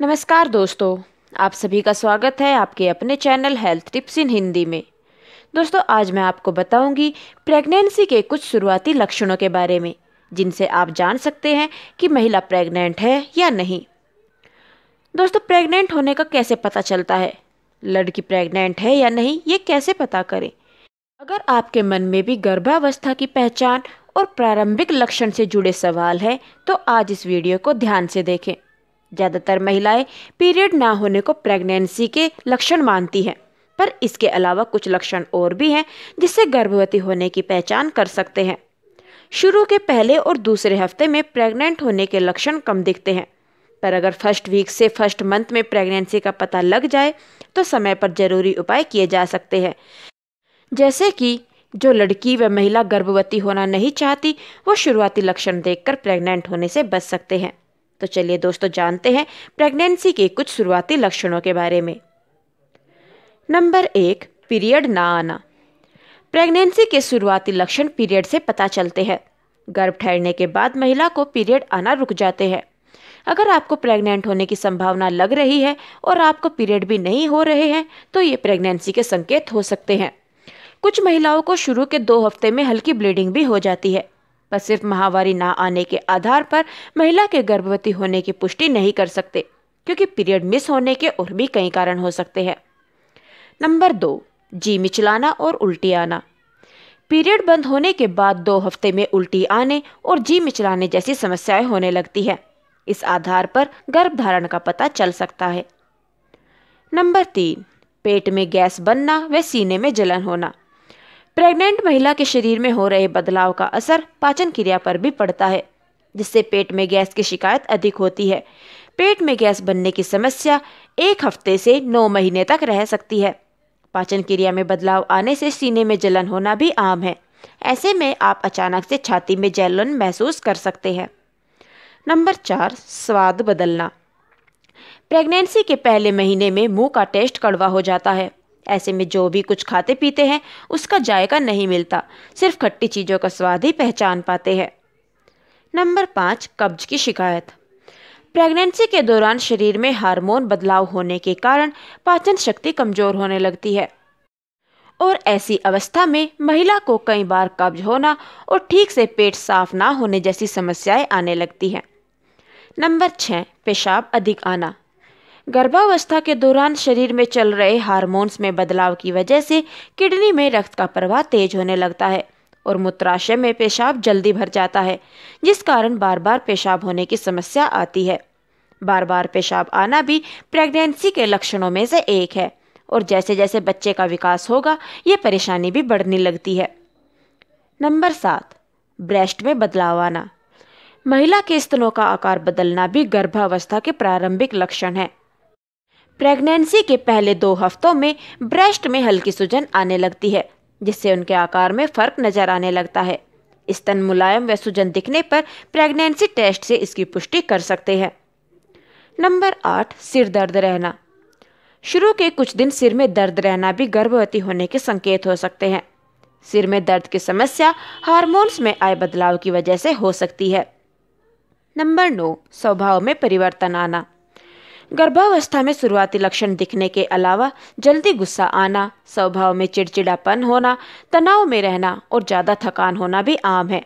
नमस्कार दोस्तों आप सभी का स्वागत है आपके अपने channel health tips in Hindi में दोस्तों आज मैं आपको बताऊंगी प्रेगनेंसी के कुछ शुरुआती लक्षणों के बारे में जिनसे आप जान सकते हैं कि महिला प्रेग्नेंट है या नहीं दोस्तों प्रेग्नेंट होने का कैसे पता चलता है लड़की प्रेग्नेंट है या नहीं ये कैसे पता करें अगर आपके मन में भी गर्भावस्था की पहचान और प्रारंभिक लक्षण से जुड़े सवाल हैं तो आज इस वीडियो को ध्यान से देखें ज़्यादातर महिलाएं पीरियड ना होने को प्रेगनेंसी के लक्षण मानती हैं पर इसके अलावा कुछ लक्षण और भी हैं जिससे गर्भवती होने की पहचान कर सकते हैं शुरू के पहले और दूसरे हफ्ते में प्रेग्नेंट होने के लक्षण कम दिखते हैं पर अगर फर्स्ट वीक से फर्स्ट मंथ में प्रेगनेंसी का पता लग जाए तो समय पर जरूरी उपाय किए जा सकते हैं जैसे कि जो लड़की व महिला गर्भवती होना नहीं चाहती वो शुरुआती लक्षण देखकर प्रेग्नेंट होने से बच सकते हैं तो चलिए दोस्तों जानते हैं प्रेगनेंसी के कुछ शुरुआती लक्षणों के बारे में नंबर एक पीरियड ना आना प्रेगनेंसी के शुरुआती लक्षण पीरियड से पता चलते हैं गर्भ ठहरने के बाद महिला को पीरियड आना रुक जाते हैं अगर आपको प्रेग्नेंट होने की संभावना लग रही है और आपको पीरियड भी नहीं हो रहे हैं तो ये प्रेगनेंसी के संकेत हो सकते हैं कुछ महिलाओं को शुरू के दो हफ्ते में हल्की ब्लीडिंग भी हो जाती है पर सिर्फ महावारी ना आने के आधार पर महिला के गर्भवती होने की पुष्टि नहीं कर सकते क्योंकि पीरियड मिस होने के और भी कई कारण हो सकते हैं नंबर दो जी मिचलाना और उल्टी आना पीरियड बंद होने के बाद दो हफ्ते में उल्टी आने और जी मिचलाने जैसी समस्याएं होने लगती है इस आधार पर गर्भधारण का पता चल सकता है नंबर तीन पेट में गैस बनना व सीने में जलन होना प्रेग्नेंट महिला के शरीर में हो रहे बदलाव का असर पाचन क्रिया पर भी पड़ता है जिससे पेट में गैस की शिकायत अधिक होती है पेट में गैस बनने की समस्या एक हफ्ते से नौ महीने तक रह सकती है पाचन क्रिया में बदलाव आने से सीने में जलन होना भी आम है ऐसे में आप अचानक से छाती में जलन महसूस कर सकते हैं नंबर चार स्वाद बदलना प्रेगनेंसी के पहले महीने में मुंह का टेस्ट कड़वा हो जाता है ऐसे में जो भी कुछ खाते पीते हैं उसका जायका नहीं मिलता सिर्फ खट्टी चीज़ों का स्वाद ही पहचान पाते हैं नंबर पाँच कब्ज की शिकायत प्रेगनेंसी के दौरान शरीर में हार्मोन बदलाव होने के कारण पाचन शक्ति कमज़ोर होने लगती है और ऐसी अवस्था में महिला को कई बार कब्ज होना और ठीक से पेट साफ ना होने जैसी समस्याएं आने लगती हैं नंबर छः पेशाब अधिक आना गर्भावस्था के दौरान शरीर में चल रहे हार्मोन्स में बदलाव की वजह से किडनी में रक्त का प्रवाह तेज होने लगता है और मूत्राशय में पेशाब जल्दी भर जाता है जिस कारण बार बार पेशाब होने की समस्या आती है बार बार पेशाब आना भी प्रेगनेंसी के लक्षणों में से एक है और जैसे जैसे बच्चे का विकास होगा ये परेशानी भी बढ़ने लगती है नंबर सात ब्रेस्ट में बदलाव आना महिला के स्तनों का आकार बदलना भी गर्भावस्था के प्रारंभिक लक्षण है प्रेगनेंसी के पहले दो हफ्तों में ब्रेस्ट में हल्की सूजन आने लगती है जिससे उनके आकार में फर्क नजर आने लगता है स्तन मुलायम व सूजन दिखने पर प्रेगनेंसी टेस्ट से इसकी पुष्टि कर सकते हैं नंबर आठ सिर दर्द रहना शुरू के कुछ दिन सिर में दर्द रहना भी गर्भवती होने के संकेत हो सकते हैं सिर में दर्द की समस्या हार्मोन्स में आए बदलाव की वजह से हो सकती है नंबर नौ स्वभाव में परिवर्तन आना गर्भावस्था में शुरुआती लक्षण दिखने के अलावा जल्दी गुस्सा आना स्वभाव में चिड़चिड़ापन होना तनाव में रहना और ज़्यादा थकान होना भी आम है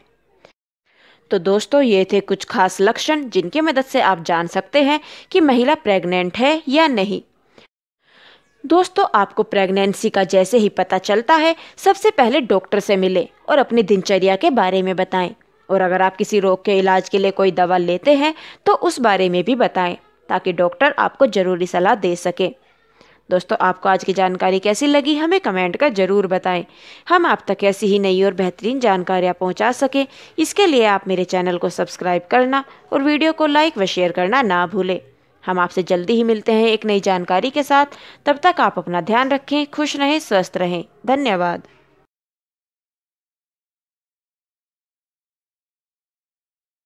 तो दोस्तों ये थे कुछ खास लक्षण जिनकी मदद से आप जान सकते हैं कि महिला प्रेग्नेंट है या नहीं दोस्तों आपको प्रेगनेंसी का जैसे ही पता चलता है सबसे पहले डॉक्टर से मिले और अपनी दिनचर्या के बारे में बताएं और अगर आप किसी रोग के इलाज के लिए कोई दवा लेते हैं तो उस बारे में भी बताएं ताकि डॉक्टर आपको ज़रूरी सलाह दे सके दोस्तों आपको आज की जानकारी कैसी लगी हमें कमेंट कर ज़रूर बताएं हम आप तक ऐसी ही नई और बेहतरीन जानकारियाँ पहुँचा सकें इसके लिए आप मेरे चैनल को सब्सक्राइब करना और वीडियो को लाइक व शेयर करना ना भूलें हम आपसे जल्दी ही मिलते हैं एक नई जानकारी के साथ तब तक आप अपना ध्यान रखें खुश रहें स्वस्थ रहें धन्यवाद